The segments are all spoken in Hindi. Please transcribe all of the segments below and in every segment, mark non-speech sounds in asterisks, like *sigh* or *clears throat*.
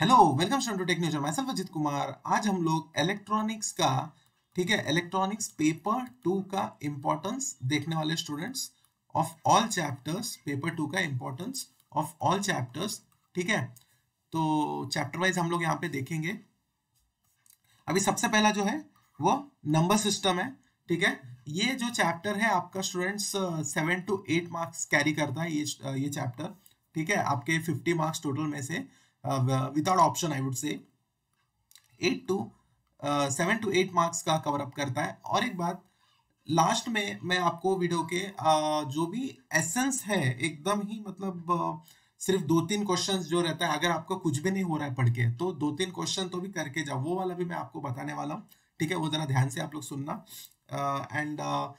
Hello welcome to tech news मैं अजित कुमार आज हम लोग इलेक्ट्रॉनिक्स का ठीक है इलेक्ट्रॉनिक्स पेपर टू का इम्पोर्टेंस देखने वाले students of all chapters paper two का इम्पोर्टेंस ऑफ ऑल चैप्टर्स ठीक है तो चैप्टर वाइज हम लोग यहाँ पे देखेंगे अभी सबसे पहला जो है वो नंबर सिस्टम है ठीक है ये जो चैप्टर है आपका students seven to eight marks carry करता है ये ये चैप्टर ठीक है आपके फिफ्टी मार्क्स टोटल में से without option I would say eight to seven to eight marks का कवर अप करता है और एक बात लास्ट में मैं आपको वीडियो के uh, जो भी एसेंस है एकदम ही मतलब uh, सिर्फ दो तीन क्वेश्चन जो रहता है अगर आपका कुछ भी नहीं हो रहा है पढ़ के तो दो तीन क्वेश्चन तो भी करके जाओ वो वाला भी मैं आपको बताने वाला हूँ ठीक है वो जरा ध्यान से आप लोग सुनना एंड uh, uh,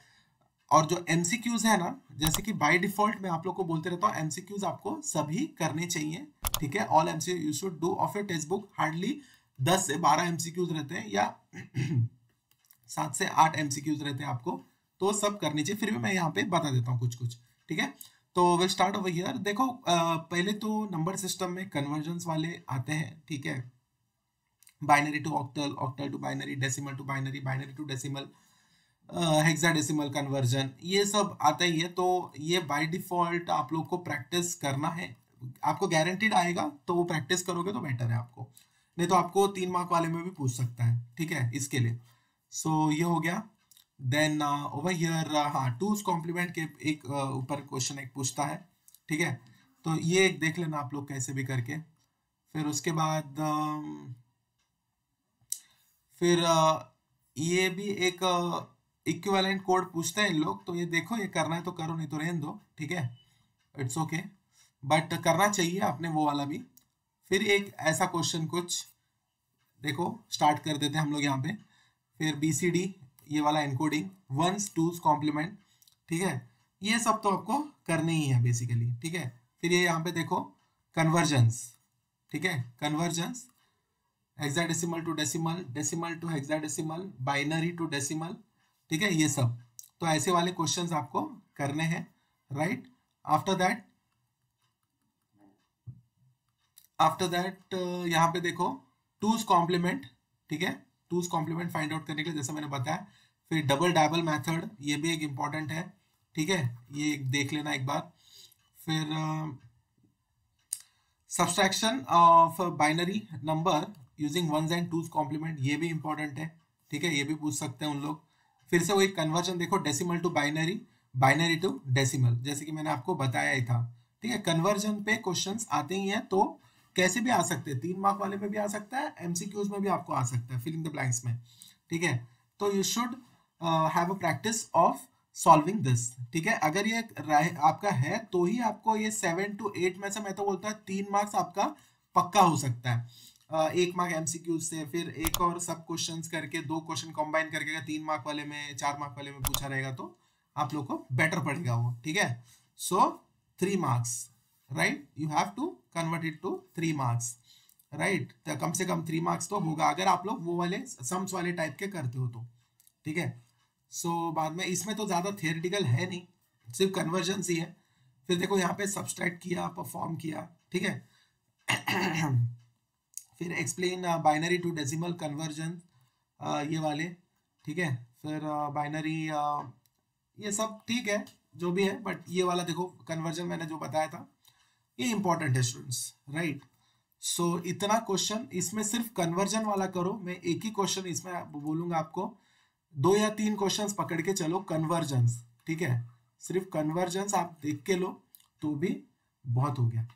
और जो एमसीक्यूज है ना जैसे कि बाई डिफॉल्ट मैं आप लोग को बोलते रहता हूँ एमसीक्यूज आपको सभी करने चाहिए ठीक है all MCQ you should do of a textbook hardly दस से बारह एमसीक्यूज रहते हैं या *clears throat* सात से आठ एमसीक्यूज रहते हैं आपको तो सब करने चाहिए फिर भी मैं यहाँ पे बता देता हूँ कुछ कुछ ठीक है तो विल स्टार्ट ओवर हियर देखो पहले तो नंबर सिस्टम में कन्वर्जन वाले आते हैं ठीक है binary to octal octal to binary decimal to binary binary to decimal hexadecimal conversion ये सब आता ही है तो ये बाय डिफॉल्ट आप लोग को प्रैक्टिस करना है आपको गारंटीड आएगा तो वो प्रैक्टिस करोगे तो बेटर है आपको नहीं तो आपको तीन मार्क वाले में भी पूछ सकता है ठीक है इसके लिए सो so, ये हो गया देन ओवर हियर हाँ टूज कॉम्प्लीमेंट के एक uh, ऊपर uh, क्वेश्चन एक पूछता है ठीक है तो ये एक देख लेना आप लोग कैसे भी करके फिर उसके बाद uh, फिर uh, ये भी एक uh, इक्विवेलेंट कोड पूछते हैं इन लोग तो ये देखो ये करना है तो करो नहीं तो रहने दो ठीक है इट्स ओके बट करना चाहिए आपने वो वाला भी फिर एक ऐसा क्वेश्चन कुछ देखो स्टार्ट कर देते हैं हम लोग यहाँ पे फिर बी सी डी ये वाला एनकोडिंग वंस टूज कॉम्प्लीमेंट ठीक है ये सब तो आपको करने ही है बेसिकली ठीक है फिर ये यहाँ पे देखो कन्वर्जेंस ठीक है conversions hexadecimal to decimal decimal to hexadecimal binary to decimal ठीक है ये सब तो ऐसे वाले क्वेश्चंस आपको करने हैं right after that after that यहां पे देखो टूज कॉम्प्लीमेंट ठीक है टूज कॉम्प्लीमेंट फाइंड आउट करने के लिए जैसे मैंने बताया फिर डबल डैबल मैथड ये भी एक इंपॉर्टेंट है ठीक है ये देख लेना एक बार फिर subtraction of binary number using one and two's complement ये भी इंपॉर्टेंट है ठीक है ये भी पूछ सकते हैं उन लोग फिर से वही कन्वर्जन देखो decimal to binary binary to decimal जैसे कि मैंने आपको बताया ही था ठीक है कन्वर्जन पे क्वेश्चंस आते ही हैं तो कैसे भी आ सकते हैं तीन मार्क वाले में भी आ सकता है एमसीक्यूज में भी आपको आ सकता है फिलिंग द ब्लैंक्स में ठीक है तो you should have a practice of solving this ठीक है अगर ये आपका है तो ही आपको ये सेवन टू एट में से मैं तो बोलता हूँ तीन मार्क्स आपका पक्का हो सकता है एक मार्क एमसीक्यू से फिर एक और सब क्वेश्चन करके दो क्वेश्चन कॉम्बाइन करके तीन मार्क वाले में चार मार्क वाले में पूछा रहेगा तो आप लोग को बेटर पड़ेगा वो ठीक है so three marks right you have to convert it to three marks right तो कम से कम थ्री मार्क्स तो होगा अगर आप लोग वो वाले सम्स वाले टाइप के करते हो तो ठीक है सो so, बाद में इसमें तो ज़्यादा थियरिटिकल है नहीं सिर्फ कन्वर्जन ही है फिर देखो यहाँ पे सब्सट्रैक्ट किया परफॉर्म किया ठीक है *clears throat* फिर explain binary to decimal conversion ये वाले ठीक है फिर बाइनरी uh, uh, ये सब ठीक है जो भी है बट ये वाला देखो कन्वर्जन मैंने जो बताया था ये इंपॉर्टेंट है स्टूडेंट्स राइट सो इतना क्वेश्चन इसमें सिर्फ कन्वर्जन वाला करो मैं एक ही क्वेश्चन इसमें बोलूंगा आपको दो या तीन क्वेश्चंस पकड़ के चलो कन्वर्जन ठीक है सिर्फ कन्वर्जन आप देख के लो तो भी बहुत हो गया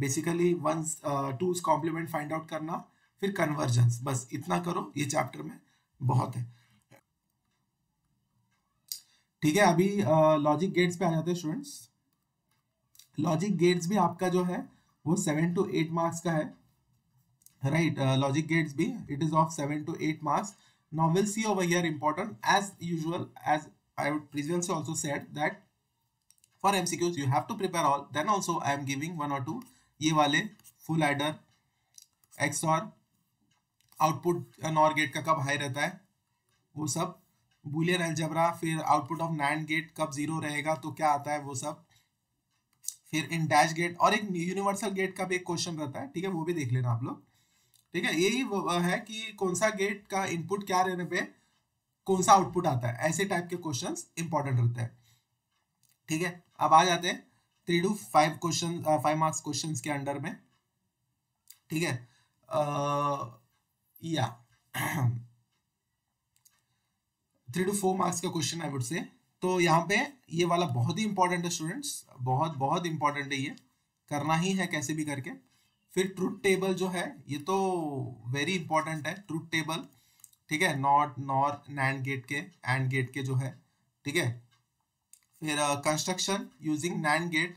basically one two's complement find out करना फिर कन्वर्जेंस बस इतना करो ये चैप्टर में बहुत है ठीक है अभी लॉजिक uh, गेट्स पे आ जाते हैं स्टूडेंट्स लॉजिक गेट्स भी आपका जो है वो सेवन टू एट मार्क्स का है राइट लॉजिक गेट्स भी it is of seven to eight marks now we'll see over here important as usual as i would previously also said that for mcqs you have to prepare all then also i am giving one or ये वाले full adder XOR output NOR gate का कब हाई रहता है वो सब बुलियन एल्जबरा फिर आउटपुट ऑफ नैंड गेट कब जीरो रहेगा तो क्या आता है वो सब फिर इन डैश गेट और एक यूनिवर्सल गेट का भी एक क्वेश्चन रहता है ठीक है वो भी देख लेना आप लोग ठीक है यही है कि कौन सा गेट का इनपुट क्या रहने पे कौन सा आउटपुट आता है ऐसे टाइप के क्वेश्चन इंपॉर्टेंट रहते हैं ठीक है अब आ जाते हैं three to five question five marks question के अंडर में ठीक है या थ्री टू फोर मार्क्स का क्वेश्चन आई वुड से तो यहाँ पे ये वाला बहुत ही इंपॉर्टेंट है स्टूडेंट्स बहुत बहुत इंपॉर्टेंट है ये करना ही है कैसे भी करके फिर ट्रूथ टेबल जो है ये तो वेरी इंपॉर्टेंट है ट्रूथ टेबल ठीक है नॉट नॉर नैंड गेट के एंड गेट के जो है ठीक है फिर construction using NAND gate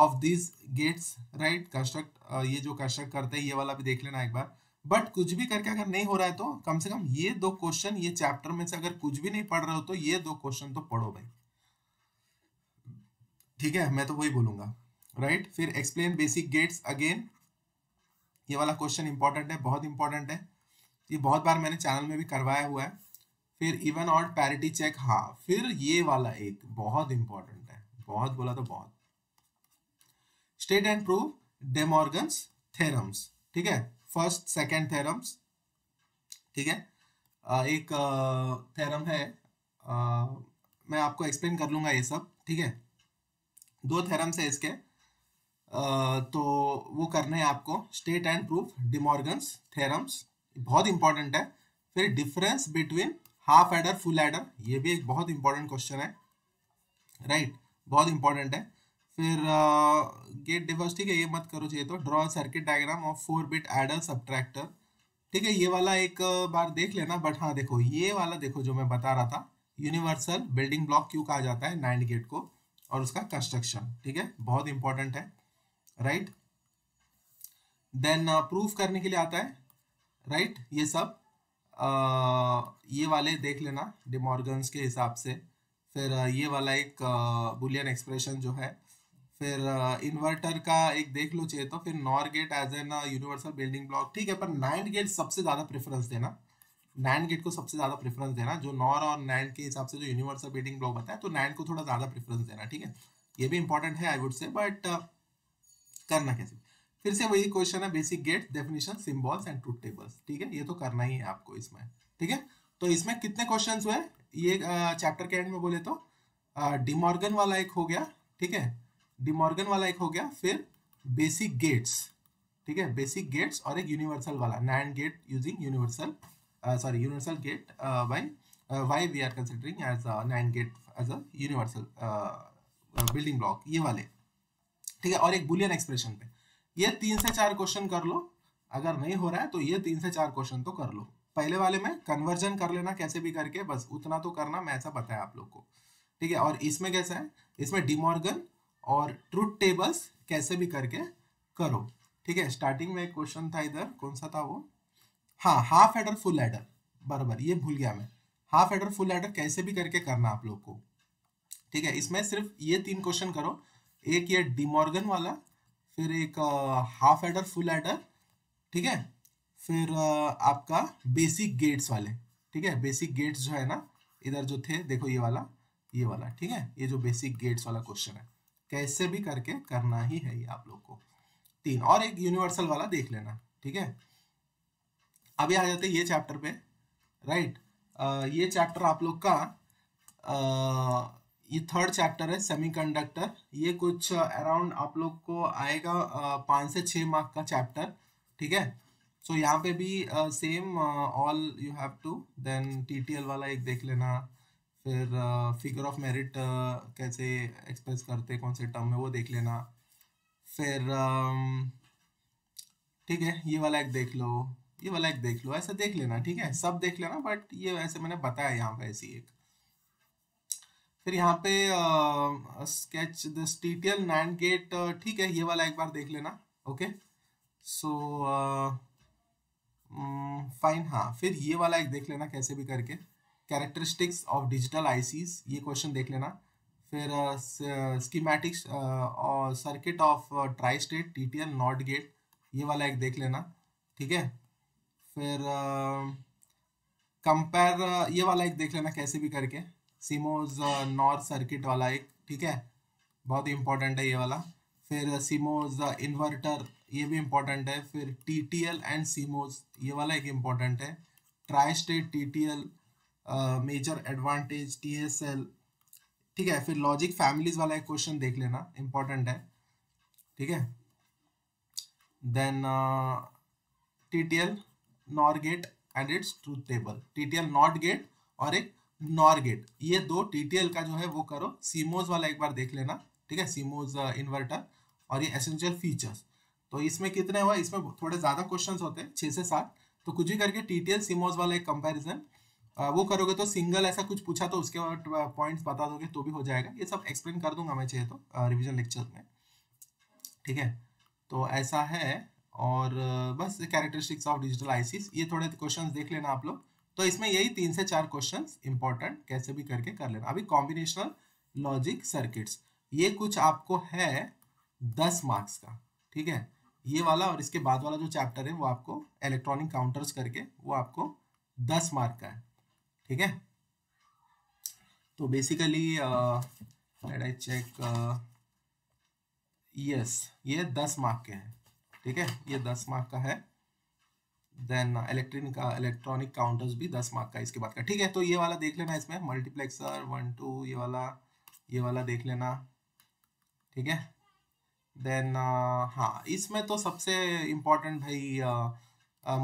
of this gates right construct ये जो कंस्ट्रक्ट करते हैं ये वाला भी देख लेना एक बार बट कुछ भी करके अगर नहीं हो रहा है तो कम से कम ये दो क्वेश्चन ये चैप्टर में से अगर कुछ भी नहीं पढ़ रहे हो तो ये दो क्वेश्चन तो पढ़ो भाई ठीक है मैं तो वही बोलूंगा राइट right? फिर एक्सप्लेन बेसिक गेट्स अगेन ये वाला क्वेश्चन इंपॉर्टेंट है बहुत इंपॉर्टेंट है ये बहुत बार मैंने चैनल में भी करवाया हुआ है फिर इवन और पैरिटी चेक हाँ फिर ये वाला एक बहुत इंपॉर्टेंट है बहुत बोला तो बहुत state and prove De Morgan's theorems ठीक है फर्स्ट सेकेंड थेरम्स ठीक है uh, एक थेरम uh, है uh, मैं आपको एक्सप्लेन कर लूंगा ये सब ठीक है दो थेरम्स है इसके तो वो करने हैं आपको state and proof De Morgan's theorems बहुत इंपॉर्टेंट है फिर difference between half adder full adder ये भी एक बहुत इंपॉर्टेंट क्वेश्चन है राइट right? बहुत इंपॉर्टेंट है फिर गेट डिवर्स ठीक है ये मत करो चाहिए तो draw circuit diagram of four bit adder subtractor ठीक है ये वाला एक uh, बार देख लेना बट हाँ देखो ये वाला देखो जो मैं बता रहा था यूनिवर्सल बिल्डिंग ब्लॉक क्यों कहा जाता है नाइन गेट को और उसका कंस्ट्रक्शन ठीक है बहुत इंपॉर्टेंट है राइट देन प्रूफ करने के लिए आता है राइट right? ये सब ये वाले देख लेना डिमॉर्गन्स के हिसाब से फिर ये वाला एक बुलियन एक्सप्रेशन जो है फिर इन्वर्टर का एक देख लो चाहिए तो फिर NOR gate as an universal building block ठीक है पर नाइन गेट सबसे ज़्यादा प्रेफरेंस देना नाइन गेट को सबसे ज़्यादा प्रेफरेंस देना जो नॉर और नाइन के हिसाब से जो यूनिवर्सल बिल्डिंग ब्लॉक बताया तो नाइन को थोड़ा ज़्यादा प्रेफरेंस देना ठीक है ये भी इंपॉर्टेंट है आई वुड से बट करना कैसे फिर से वही क्वेश्चन है basic gate definition symbols and truth tables ठीक है ये तो करना ही है आपको इसमें ठीक है तो इसमें कितने क्वेश्चन हुए ये चैप्टर के एंड में बोले तो डिमॉर्गन वाला एक हो गया ठीक है डिमॉर्गन वाला एक हो गया फिर बेसिक गेट्स ठीक है बेसिक गेट्स और एक यूनिवर्सल वाला NAND gate using universal sorry universal gate why why we are considering as NAND gate as a universal building block ये वाले ठीक है और एक बुलियन एक्सप्रेशन पे ये तीन से चार क्वेश्चन कर लो अगर नहीं हो रहा है तो ये तीन से चार क्वेश्चन तो कर लो पहले वाले में कन्वर्जन कर लेना कैसे भी करके बस उतना तो करना मैं ऐसा बताया आप लोग को ठीक है और इसमें कैसा है इसमें डिमॉर्गन और ट्रूथ टेबल्स कैसे भी करके करो ठीक है स्टार्टिंग में एक क्वेश्चन था इधर कौन सा था वो हाँ हाफ एडर फुल एडर बराबर ये भूल गया मैं हाफ एडर फुल एडर कैसे भी करके करना आप लोग को ठीक है इसमें सिर्फ ये तीन क्वेश्चन करो एक ये डिमॉर्गन वाला फिर एक हाफ एडर फुल एडर ठीक है फिर आपका बेसिक गेट्स वाले ठीक है बेसिक गेट्स जो है ना इधर जो थे देखो ये वाला ये वाला ठीक है ये जो बेसिक गेट्स वाला क्वेश्चन है कैसे भी करके करना ही है ये आप लोग को तीन और एक यूनिवर्सल वाला देख लेना ठीक है अभी आ जाते ये चैप्टर पे राइट आ, ये चैप्टर आप लोग का आ, ये थर्ड चैप्टर है सेमीकंडक्टर ये कुछ अराउंड uh, आप लोग को आएगा uh, पाँच से छः मार्क का चैप्टर ठीक है सो so, यहाँ पे भी same all you have to then TTL वाला एक देख लेना फिर फिगर ऑफ मेरिट कैसे एक्सप्रेस करते कौन से टर्म में वो देख लेना फिर um, ठीक है ये वाला एक देख लो ये वाला एक देख लो ऐसा देख लेना ठीक है सब देख लेना बट ये ऐसे मैंने बताया यहाँ पे ऐसी एक फिर यहाँ पे sketch this TTL NAND gate ठीक है ये वाला एक बार देख लेना ओके सो फाइन हाँ फिर ये वाला एक देख लेना कैसे भी करके कैरेक्टरिस्टिक्स ऑफ डिजिटल आईसीज ये क्वेश्चन देख लेना फिर स्कीमेटिक्स और circuit of tri state TTL NOT gate ये वाला एक देख लेना ठीक है फिर कंपेयर uh, ये वाला एक देख लेना कैसे भी करके सीमोज नॉर्थ सर्किट वाला एक ठीक है बहुत इंपॉर्टेंट है ये वाला फिर सीमोज uh, इन्वर्टर uh, ये भी इम्पोर्टेंट है फिर T T L and CMOS ये वाला एक इम्पोर्टेंट है tri state T T L major advantage T S L ठीक है फिर लॉजिक फैमिलीज वाला एक क्वेश्चन देख लेना इम्पोर्टेंट है ठीक है then T T L NOR gate and its truth table T T L NOT gate और एक नॉर गेट ये दो टीटीएल का जो है वो करो सीमोज वाला एक बार देख लेना ठीक है सीमोज इन्वर्टर uh, और ये एसेंशियल फीचर्स तो इसमें कितने हुआ इसमें थोड़े ज़्यादा क्वेश्चंस होते हैं छे से सात तो कुछ भी करके टीटीएल सीमोज वाला एक कंपैरिजन uh, वो करोगे तो सिंगल ऐसा कुछ पूछा तो उसके बाद पॉइंट्स uh, बता दोगे तो भी हो जाएगा ये सब एक्सप्लेन कर दूंगा मैं चाहिए तो रिविजन लेक्चर में ठीक है तो ऐसा है और बस कैरेक्टरिस्टिक्स ऑफ डिजिटल आईसीस ये थोड़े क्वेश्चंस देख लेना आप लोग तो इसमें यही तीन से चार क्वेश्चन इंपॉर्टेंट कैसे भी करके कर लेना अभी कॉम्बिनेशनल लॉजिक सर्किट्स ये कुछ आपको है दस मार्क्स का ठीक है ये वाला और इसके बाद वाला जो चैप्टर है वो आपको इलेक्ट्रॉनिक काउंटर्स करके वो आपको दस मार्क का है ठीक है तो बेसिकली आई चेक यस ये दस मार्क के हैं ठीक है ये दस मार्क का है देन इलेक्ट्रिक इलेक्ट्रॉनिक काउंटर्स भी दस मार्क का इसके बाद का ठीक है तो ये वाला देख लेना इसमें मल्टीप्लेक्सर वन टू ये वाला ये वाला देख लेना ठीक है देन uh, हाँ इसमें तो सबसे इम्पोर्टेंट भाई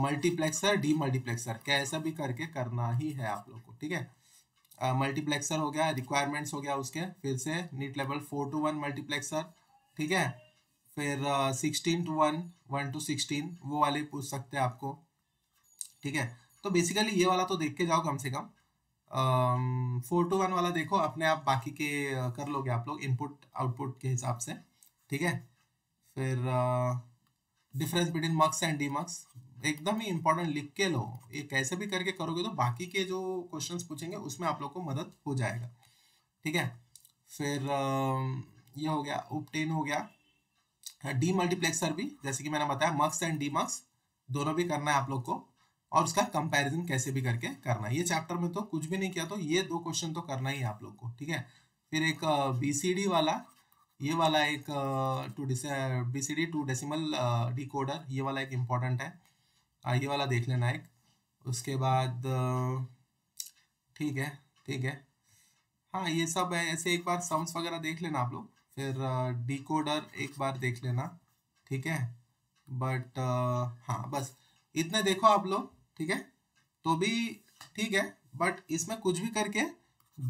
मल्टीप्लेक्सर डी मल्टीप्लेक्सर कैसा भी करके करना ही है आप लोग को ठीक है मल्टीप्लेक्सर uh, हो गया रिक्वायरमेंट्स हो गया उसके फिर से neat level four to one multiplexer ठीक है फिर sixteen to one one to sixteen वो वाले पूछ सकते हैं आपको ठीक है तो बेसिकली ये वाला तो देख के जाओ कम से कम फोर टू वन वाला देखो अपने आप बाकी के कर लोगे आप लोग इनपुट आउटपुट के हिसाब से ठीक है फिर difference between mux and demux एकदम ही इम्पोर्टेंट लिख के लो ये कैसे भी करके करोगे तो बाकी के जो क्वेश्चन पूछेंगे उसमें आप लोग को मदद हो जाएगा ठीक है फिर ये हो गया उपटेन हो गया डी मल्टीप्लेक्सर भी जैसे कि मैंने बताया मक्स एंड डी मक्स दोनों भी करना है आप लोग को और उसका कंपैरिजन कैसे भी करके करना है ये चैप्टर में तो कुछ भी नहीं किया तो ये दो क्वेश्चन तो करना ही है आप लोग को ठीक है फिर एक बीसीडी वाला ये वाला एक to B C D to decimal decoder ये वाला एक इम्पॉर्टेंट है ये वाला देख लेना एक उसके बाद ठीक है ठीक है हाँ ये सब है ऐसे एक बार सम्स वगैरह देख लेना आप लोग फिर डिकोडर एक बार देख लेना ठीक है बट हाँ बस इतने देखो आप लोग ठीक है तो भी ठीक है बट इसमें कुछ भी करके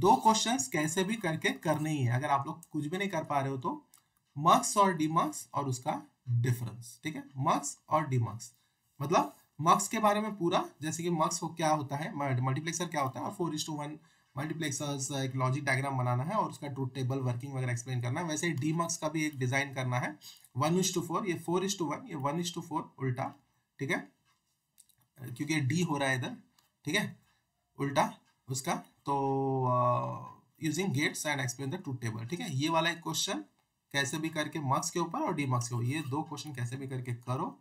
दो क्वेश्चंस कैसे भी करके करने ही है अगर आप लोग कुछ भी नहीं कर पा रहे हो तो मक्स और डीमक्स और उसका डिफरेंस ठीक है मक्स और डीमक्स मतलब मक्स के बारे में पूरा जैसे कि मक्स हो क्या होता है मल्टीप्लेक्सर क्या होता है और four is to one multiplexers एक लॉजिक डायग्राम बनाना है और उसका ट्रूथ टेबल वर्किंग वगैरह एक्सप्लेन करना है वैसे डी मार्क्स का भी एक डिज़ाइन करना है वन इज टू फोर ये फोर इज टू वन ये वन इज टू फोर उल्टा ठीक है क्योंकि डी हो रहा है इधर ठीक है उल्टा उसका तो using gates and explain the truth table ठीक है ये वाला एक क्वेश्चन कैसे भी करके मार्क्स के ऊपर और डी मार्क्स के ऊपर ये दो क्वेश्चन कैसे भी करके करो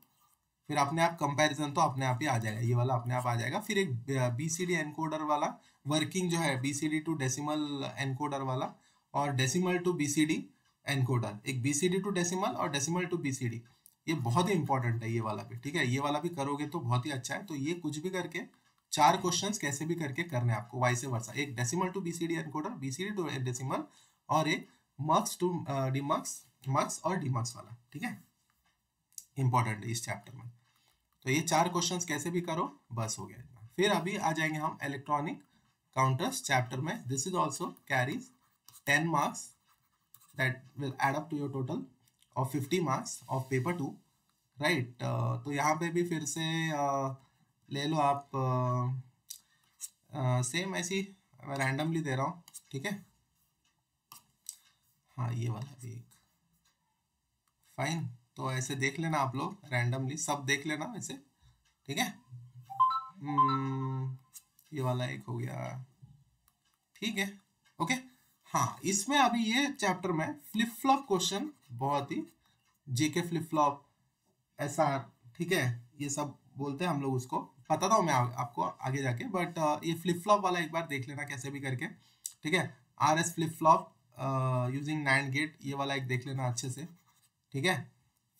फिर अपने आप कंपैरिजन तो अपने आप ही आ जाएगा ये वाला अपने आप आ जाएगा फिर एक बीसीडी एनकोडर वाला वर्किंग जो है बीसीडी टू डेसिमल एनकोडर वाला और डेसिमल टू बीसीडी एनकोडर एक बीसीडी टू डेसिमल और डेसिमल टू बीसीडी ये बहुत ही इंपॉर्टेंट है ये वाला भी ठीक है ये वाला भी करोगे तो बहुत ही अच्छा है तो ये कुछ भी करके चार क्वेश्चंस कैसे भी करके करने आपको वाई से वर्षा एक decimal to BCD encoder BCD to decimal और एक मक्स टू डी मक्स मक्स और डी मक्स वाला ठीक है इंपॉर्टेंट है इस चैप्टर में तो ये चार क्वेश्चन कैसे भी करो बस हो गया फिर अभी आ जाएंगे हम इलेक्ट्रॉनिक काउंटर्स चैप्टर में this is also carries ten marks that will add up to your total of fifty marks of paper two right तो यहाँ पे भी फिर से uh, ले लो आप सेम uh, uh, ऐसी मैं रैंडमली दे रहा हूँ ठीक है हाँ ये वाला एक फाइन तो ऐसे देख लेना आप लोग रैंडमली सब देख लेना ऐसे ठीक है हम्म, ये वाला एक हो गया ठीक है ओके हाँ इसमें अभी ये चैप्टर में फ्लिप फ्लॉप क्वेश्चन बहुत ही जेके फ्लिप फ्लॉप एस ठीक है ये सब बोलते हैं हम लोग उसको पता था मैं आ, आपको आगे जाके बट uh, ये फ्लिप फ्लॉप वाला एक बार देख लेना कैसे भी करके ठीक है R S flip flop using NAND gate ये वाला एक देख लेना अच्छे से ठीक है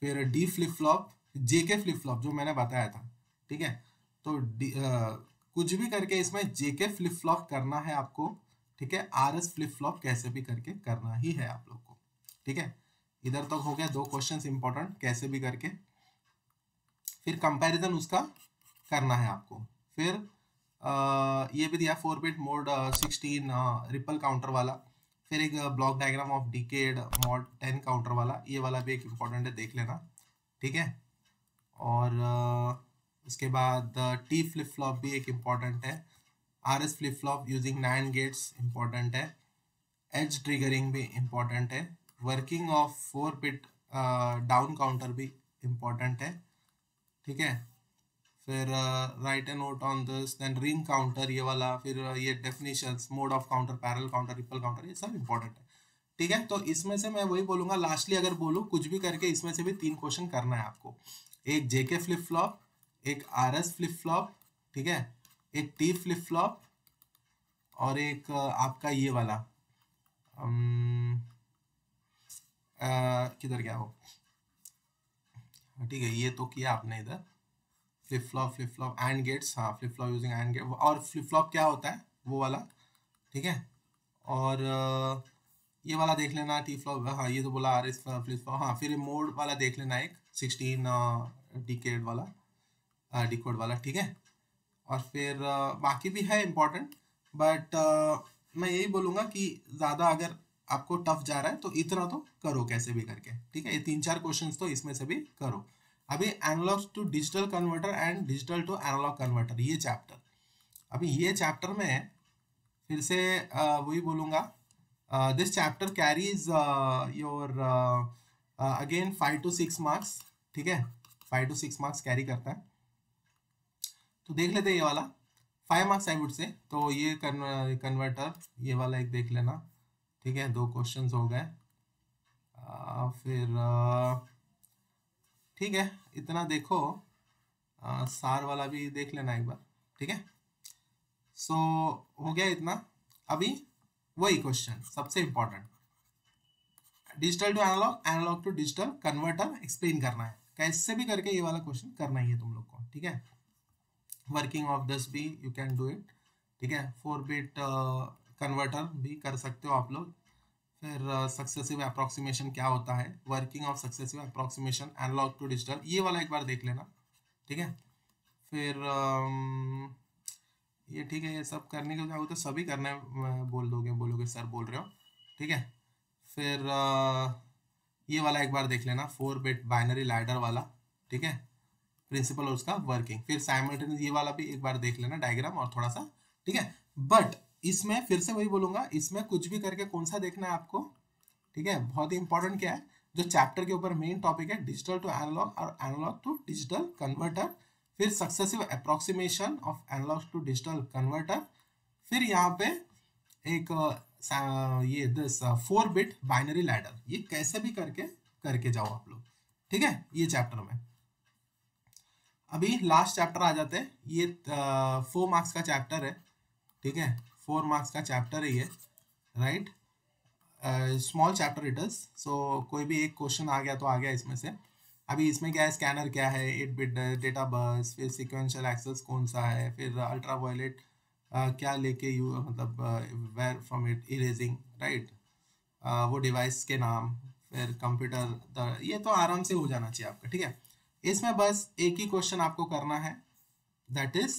फिर D flip flop JK flip flop जो मैंने बताया था ठीक है तो आ, कुछ भी करके इसमें जेके फ्लिप फ्लॉप करना है आपको ठीक है आर एस फ्लिप फ्लॉप कैसे भी करके करना ही है आप लोग को ठीक है इधर तक तो हो गया दो क्वेश्चन इंपॉर्टेंट कैसे भी करके फिर कंपैरिजन उसका करना है आपको फिर आ, ये भी दिया four bit mod sixteen ripple counter वाला फिर एक block diagram of decade mod ten counter वाला ये वाला भी एक इम्पॉर्टेंट है देख लेना ठीक है और उसके बाद टी फ्लिप फ्लॉप भी एक इम्पॉर्टेंट है R S flip flop using NAND gates important है एज ट्रिगरिंग भी इम्पॉर्टेंट है working of four bit down counter भी इम्पॉर्टेंट है ठीक है फिर write a note on this then ring counter ये वाला फिर uh, ये definition mod of counter parallel counter ripple counter ये सब इंपॉर्टेंट है ठीक है तो इसमें से मैं वही बोलूंगा लास्टली अगर बोलूँ कुछ भी करके इसमें से भी तीन क्वेश्चन करना है आपको एक जेके फ्लिप फ्लॉप एक आर एस फ्लिप फ्लॉप ठीक है एक टी फ्लिप फ्लॉप और एक uh, आपका ये वाला uh, किधर गया हो ठीक है ये तो किया आपने इधर flip flop flip flop AND gates हाँ flip flop using AND gate और फ्लिप फ्लॉप क्या होता है वो वाला ठीक है और ये वाला देख लेना टी फ्लॉप हाँ ये तो बोला आर एस फ्लिप फ्लॉप हाँ फिर मोड वाला देख लेना एक सिक्सटीन डिकेड वाला डिकोड वाला ठीक है और फिर बाकी भी है इम्पोर्टेंट बट मैं यही बोलूँगा कि ज़्यादा अगर आपको टफ जा रहा है तो इतना तो करो कैसे भी करके ठीक है ये तीन चार क्वेश्चंस तो इसमें से भी करो अभी analog to digital converter and digital to analog converter ये चैप्टर अभी ये चैप्टर में फिर से वही बोलूँगा this chapter carries your again five to six marks ठीक है five to six marks carry करता है तो देख लेते ये वाला five marks I would say तो ये कन्वर्टर ये वाला एक देख लेना ठीक है दो क्वेश्चन हो गए फिर ठीक है इतना देखो आ, सार वाला भी देख लेना एक बार ठीक है सो so, हो गया इतना अभी वही क्वेश्चन सबसे important digital to analog analog to digital converter explain करना है कैसे भी करके ये वाला क्वेश्चन करना ही है तुम लोग को ठीक है working of this B you can do it ठीक है फोर बिट कन्वर्टर भी कर सकते हो आप लोग फिर सक्सेसिव अप्रोक्सीमेशन क्या होता है working of successive approximation analog to digital ये वाला एक बार देख लेना ठीक है फिर ये ठीक है ये सब करने के बाद तो सभी करने बोल दोगे बोलोगे सर बोल रहे हो ठीक है फिर ये वाला एक बार देख लेना फोर बेट बाइनरी लैडर वाला ठीक है प्रिंसिपल और उसका वर्किंग फिर साइमल्टेनियस ये वाला भी एक बार देख लेना डायग्राम और थोड़ा सा ठीक है बट इसमें फिर से वही बोलूंगा इसमें कुछ भी करके कौन सा देखना है आपको ठीक है बहुत ही इंपॉर्टेंट क्या है जो चैप्टर के ऊपर मेन टॉपिक है डिजिटल टू एनालॉग और एनालॉग टू डिजिटल कन्वर्टर फिर successive approximation of analog to digital converter फिर यहाँ पे एक ये this four bit binary ladder ये कैसे भी करके करके जाओ आप लोग ठीक है ये चैप्टर में अभी लास्ट चैप्टर आ जाते हैं ये फोर मार्क्स का चैप्टर है ठीक है फोर मार्क्स का चैप्टर है ये right small chapter it is so कोई भी एक क्वेश्चन आ गया तो आ गया इसमें से अभी इसमें क्या है स्कैनर क्या है एट बिट डेटा बस फिर सिक्वेंशियल एक्सेस कौन सा है फिर अल्ट्रा वायलेट uh, क्या लेके यू uh, मतलब where from it erasing right वो डिवाइस के नाम फिर कंप्यूटर ये तो आराम से हो जाना चाहिए आपका ठीक है इसमें बस एक ही क्वेश्चन आपको करना है दैट इज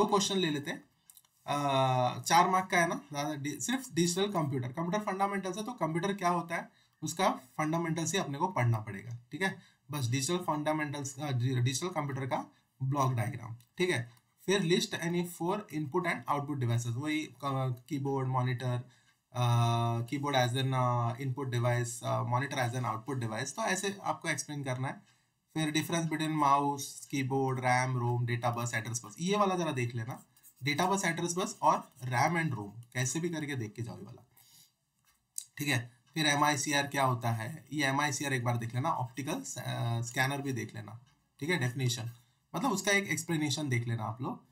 दो क्वेश्चन ले लेते हैं चार मार्क का है ना सिर्फ डिजिटल कंप्यूटर कंप्यूटर फंडामेंटल्स है तो कंप्यूटर क्या होता है उसका फंडामेंटल्स ही अपने को पढ़ना पड़ेगा ठीक है बस डिजिटल फंडामेंटल्स डिजिटल कंप्यूटर का ब्लॉक डायग्राम ठीक है फिर list any four input and output devices वही keyboard monitor keyboard as an input device monitor as an output device तो ऐसे आपको एक्सप्लेन करना है फिर difference between mouse keyboard RAM ROM data bus address bus ये वाला जरा देख लेना डेटा बस एड्रेस बस और रैम एंड रोम कैसे भी करके देख के जाओ ये वाला ठीक है फिर एम क्या होता है ये एम एक बार देख लेना ऑप्टिकल स्कैनर भी देख लेना ठीक है डेफिनेशन मतलब उसका एक एक्सप्लेनेशन देख लेना आप लोग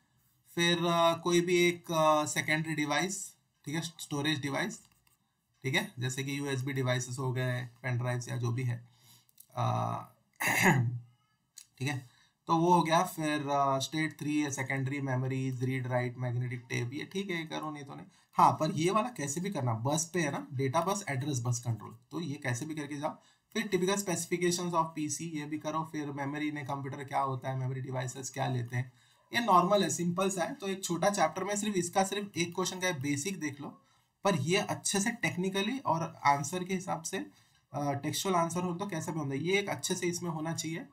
फिर आ, कोई भी एक सेकेंडरी डिवाइस ठीक है स्टोरेज डिवाइस ठीक है जैसे कि यूएसबी डिवाइसेस हो गए पेन ड्राइव्स या जो भी है *clears throat* ठीक है तो वो हो गया फिर स्टेट थ्री है secondary memories read write magnetic tape ये ठीक है करो नहीं तो नहीं हाँ पर ये वाला कैसे भी करना बस पे है ना डेटा बस एड्रेस बस कंट्रोल तो ये कैसे भी करके जाओ फिर टिपिकल स्पेसिफिकेशन ऑफ पीसी ये भी करो फिर मेमोरी ने कंप्यूटर क्या होता है मेमोरी डिवाइसेस क्या लेते हैं ये नॉर्मल है सिंपल सा है तो एक छोटा चैप्टर में सिर्फ इसका सिर्फ एक क्वेश्चन का बेसिक देख लो पर ये अच्छे से टेक्निकली और आंसर के हिसाब से टेक्सुअल आंसर हो तो कैसे भी होता है ये एक अच्छे से इसमें होना चाहिए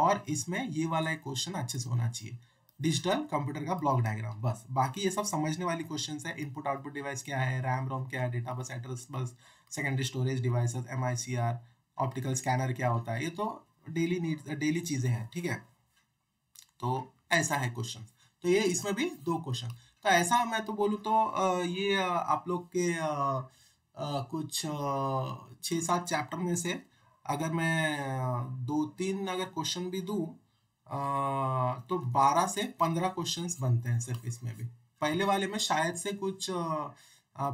और इसमें ये वाला एक क्वेश्चन अच्छे से होना चाहिए डिजिटल कंप्यूटर का ब्लॉक डायग्राम बस बाकी ये सब समझने वाली क्वेश्चन है इनपुट आउटपुट डिवाइस क्या है रैम रोम क्या है data bus address bus secondary storage device um optical scanner क्या होता है ये तो डेली नीड डेली चीज़ें हैं ठीक है तो ऐसा है क्वेश्चन तो ये इसमें भी दो क्वेश्चन तो ऐसा मैं तो बोलूँ तो ये आप लोग के कुछ छः सात चैप्टर में से अगर मैं दो तीन अगर क्वेश्चन भी दूँ तो बारह से पंद्रह क्वेश्चंस बनते हैं सिर्फ इसमें भी पहले वाले में शायद से कुछ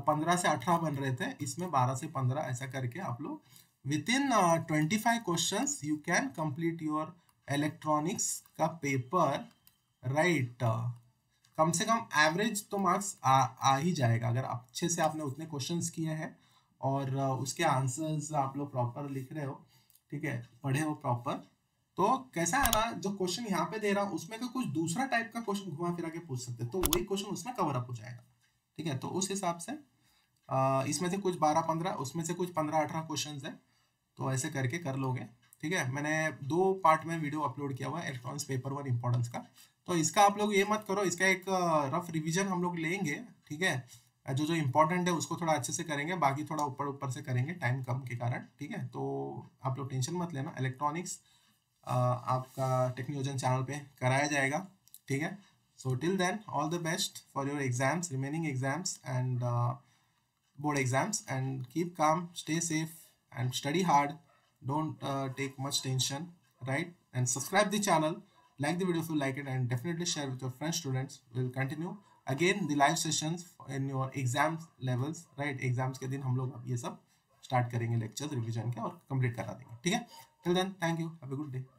पंद्रह से अठारह बन रहे थे इसमें बारह से पंद्रह ऐसा करके आप लोग within twenty five question you can complete your electronics का पेपर राइट कम से कम एवरेज तो मार्क्स आ, आ ही जाएगा अगर अच्छे से आपने उतने क्वेश्चंस किए हैं और उसके आंसर्स आप लोग प्रॉपर लिख रहे हो ठीक है पढ़े हो प्रॉपर तो कैसा है ना जो क्वेश्चन यहाँ पे दे रहा हूँ उसमें का कुछ दूसरा टाइप का क्वेश्चन घुमा फिरा के पूछ सकते तो वही क्वेश्चन उसमें कवर अप हो जाएगा ठीक है तो उस हिसाब से इसमें से कुछ बारह पंद्रह उसमें से कुछ पंद्रह अठारह क्वेश्चन है तो ऐसे करके कर लोगे ठीक है मैंने दो पार्ट में वीडियो अपलोड किया हुआ है इलेक्ट्रॉनिक्स पेपर वन इम्पोर्टेंस का तो इसका आप लोग ये मत करो इसका एक रफ रिविजन हम लोग लेंगे ठीक है जो जो इम्पोर्टेंट है उसको थोड़ा अच्छे से करेंगे बाकी थोड़ा ऊपर ऊपर से करेंगे टाइम कम के कारण ठीक है तो आप लोग टेंशन मत लेना इलेक्ट्रॉनिक्स आपका टेक्नोजन चैनल पे कराया जाएगा ठीक है so till then all the best for your exams remaining exams and board exams and keep calm stay safe and study hard don't take much tension right and subscribe the channel like the video like it and definitely share and definitely share with again the live session in your exams levels right exams के दिन हम लोग अब ये सब स्टार्ट करेंगे लेक्चर्स रिविजन के और कंप्लीट करा देंगे ठीक है till then thank you have a good day